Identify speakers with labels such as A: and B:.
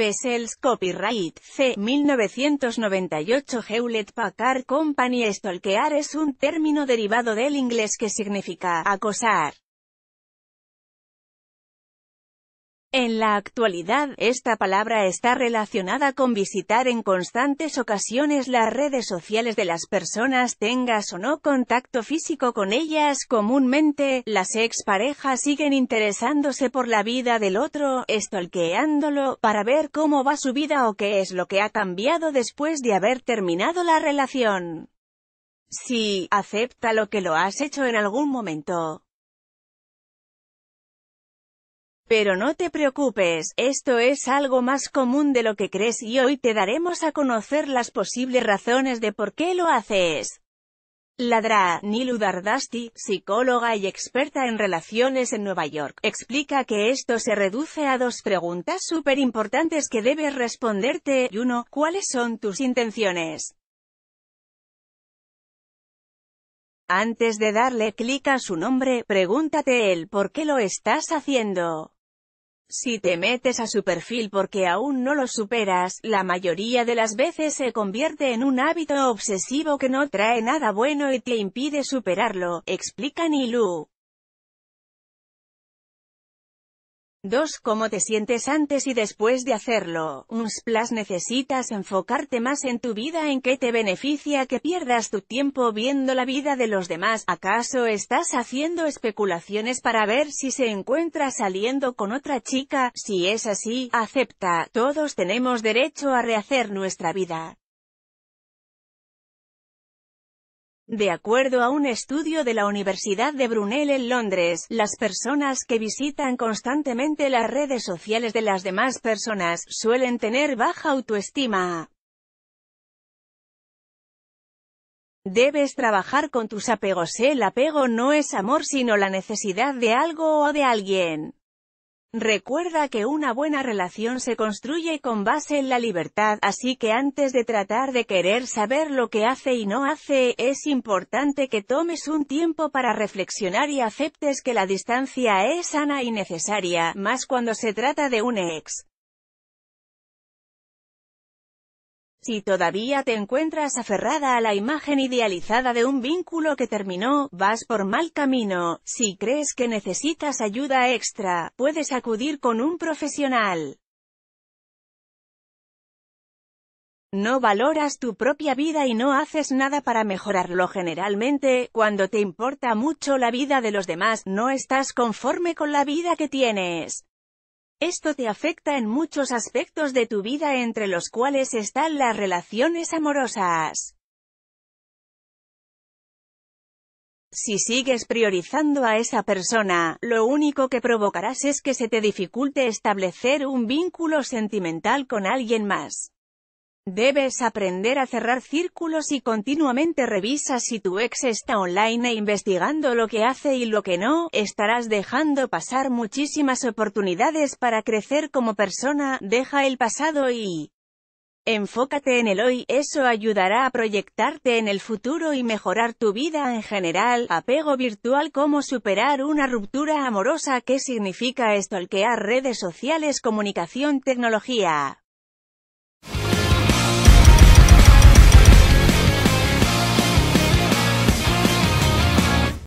A: Bessel's Copyright C. 1998 Hewlett Packard Company Stolkear es un término derivado del inglés que significa «acosar». En la actualidad, esta palabra está relacionada con visitar en constantes ocasiones las redes sociales de las personas tengas o no contacto físico con ellas. Comúnmente, las exparejas siguen interesándose por la vida del otro, estolqueándolo, para ver cómo va su vida o qué es lo que ha cambiado después de haber terminado la relación. Si, acepta lo que lo has hecho en algún momento. Pero no te preocupes, esto es algo más común de lo que crees y hoy te daremos a conocer las posibles razones de por qué lo haces. Ladra, Nilu Dardasti, psicóloga y experta en relaciones en Nueva York, explica que esto se reduce a dos preguntas súper importantes que debes responderte, y uno, ¿cuáles son tus intenciones? Antes de darle clic a su nombre, pregúntate él por qué lo estás haciendo. Si te metes a su perfil porque aún no lo superas, la mayoría de las veces se convierte en un hábito obsesivo que no trae nada bueno y te impide superarlo, explica Nilu. 2. ¿Cómo te sientes antes y después de hacerlo? Un splash necesitas enfocarte más en tu vida en que te beneficia que pierdas tu tiempo viendo la vida de los demás. ¿Acaso estás haciendo especulaciones para ver si se encuentra saliendo con otra chica? Si es así, acepta, todos tenemos derecho a rehacer nuestra vida. De acuerdo a un estudio de la Universidad de Brunel en Londres, las personas que visitan constantemente las redes sociales de las demás personas, suelen tener baja autoestima. Debes trabajar con tus apegos. El apego no es amor sino la necesidad de algo o de alguien. Recuerda que una buena relación se construye con base en la libertad, así que antes de tratar de querer saber lo que hace y no hace, es importante que tomes un tiempo para reflexionar y aceptes que la distancia es sana y necesaria, más cuando se trata de un ex. Si todavía te encuentras aferrada a la imagen idealizada de un vínculo que terminó, vas por mal camino. Si crees que necesitas ayuda extra, puedes acudir con un profesional. No valoras tu propia vida y no haces nada para mejorarlo generalmente, cuando te importa mucho la vida de los demás, no estás conforme con la vida que tienes. Esto te afecta en muchos aspectos de tu vida entre los cuales están las relaciones amorosas. Si sigues priorizando a esa persona, lo único que provocarás es que se te dificulte establecer un vínculo sentimental con alguien más. Debes aprender a cerrar círculos y continuamente revisa si tu ex está online e investigando lo que hace y lo que no, estarás dejando pasar muchísimas oportunidades para crecer como persona, deja el pasado y... Enfócate en el hoy, eso ayudará a proyectarte en el futuro y mejorar tu vida en general. Apego virtual como superar una ruptura amorosa ¿Qué significa esto? Alquear redes sociales Comunicación Tecnología